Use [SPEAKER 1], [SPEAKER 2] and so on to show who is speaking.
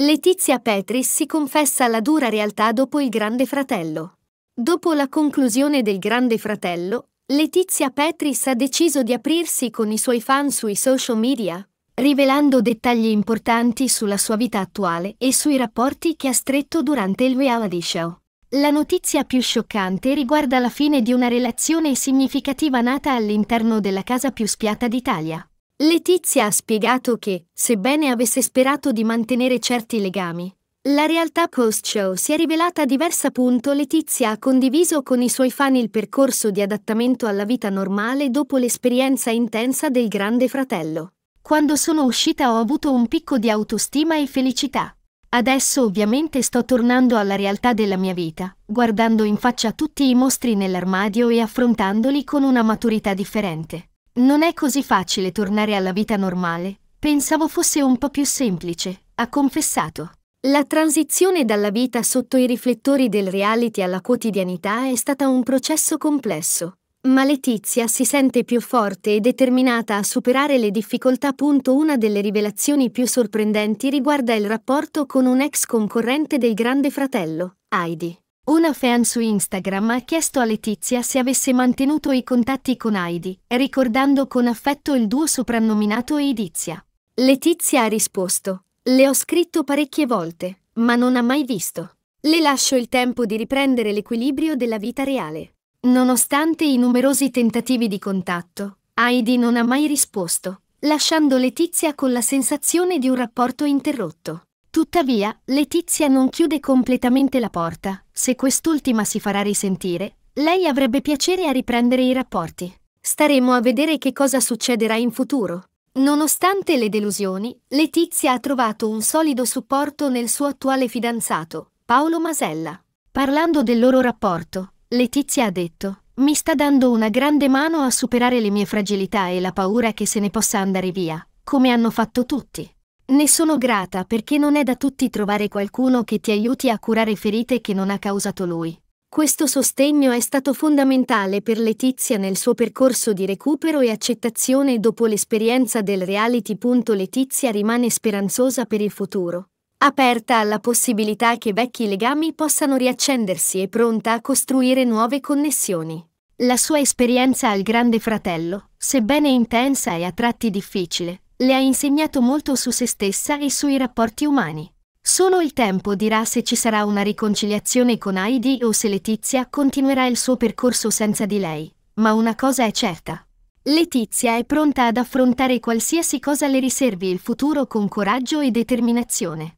[SPEAKER 1] Letizia Petris si confessa la dura realtà dopo il Grande Fratello. Dopo la conclusione del Grande Fratello, Letizia Petris ha deciso di aprirsi con i suoi fan sui social media, rivelando dettagli importanti sulla sua vita attuale e sui rapporti che ha stretto durante il reality show. La notizia più scioccante riguarda la fine di una relazione significativa nata all'interno della casa più spiata d'Italia. Letizia ha spiegato che, sebbene avesse sperato di mantenere certi legami, la realtà post-show si è rivelata diversa. Letizia ha condiviso con i suoi fan il percorso di adattamento alla vita normale dopo l'esperienza intensa del Grande Fratello. Quando sono uscita ho avuto un picco di autostima e felicità. Adesso ovviamente sto tornando alla realtà della mia vita, guardando in faccia tutti i mostri nell'armadio e affrontandoli con una maturità differente. Non è così facile tornare alla vita normale. Pensavo fosse un po' più semplice, ha confessato. La transizione dalla vita sotto i riflettori del reality alla quotidianità è stata un processo complesso, ma Letizia si sente più forte e determinata a superare le difficoltà. Una delle rivelazioni più sorprendenti riguarda il rapporto con un ex concorrente del Grande Fratello, Heidi. Una fan su Instagram ha chiesto a Letizia se avesse mantenuto i contatti con Heidi, ricordando con affetto il duo soprannominato Edizia. Letizia ha risposto, le ho scritto parecchie volte, ma non ha mai visto. Le lascio il tempo di riprendere l'equilibrio della vita reale. Nonostante i numerosi tentativi di contatto, Heidi non ha mai risposto, lasciando Letizia con la sensazione di un rapporto interrotto. Tuttavia, Letizia non chiude completamente la porta. Se quest'ultima si farà risentire, lei avrebbe piacere a riprendere i rapporti. Staremo a vedere che cosa succederà in futuro. Nonostante le delusioni, Letizia ha trovato un solido supporto nel suo attuale fidanzato, Paolo Masella. Parlando del loro rapporto, Letizia ha detto «Mi sta dando una grande mano a superare le mie fragilità e la paura che se ne possa andare via, come hanno fatto tutti». Ne sono grata perché non è da tutti trovare qualcuno che ti aiuti a curare ferite che non ha causato lui. Questo sostegno è stato fondamentale per Letizia nel suo percorso di recupero e accettazione dopo l'esperienza del reality. Letizia rimane speranzosa per il futuro, aperta alla possibilità che vecchi legami possano riaccendersi e pronta a costruire nuove connessioni. La sua esperienza al Grande Fratello, sebbene intensa e a tratti difficile, le ha insegnato molto su se stessa e sui rapporti umani. Solo il tempo dirà se ci sarà una riconciliazione con Heidi o se Letizia continuerà il suo percorso senza di lei, ma una cosa è certa. Letizia è pronta ad affrontare qualsiasi cosa le riservi il futuro con coraggio e determinazione.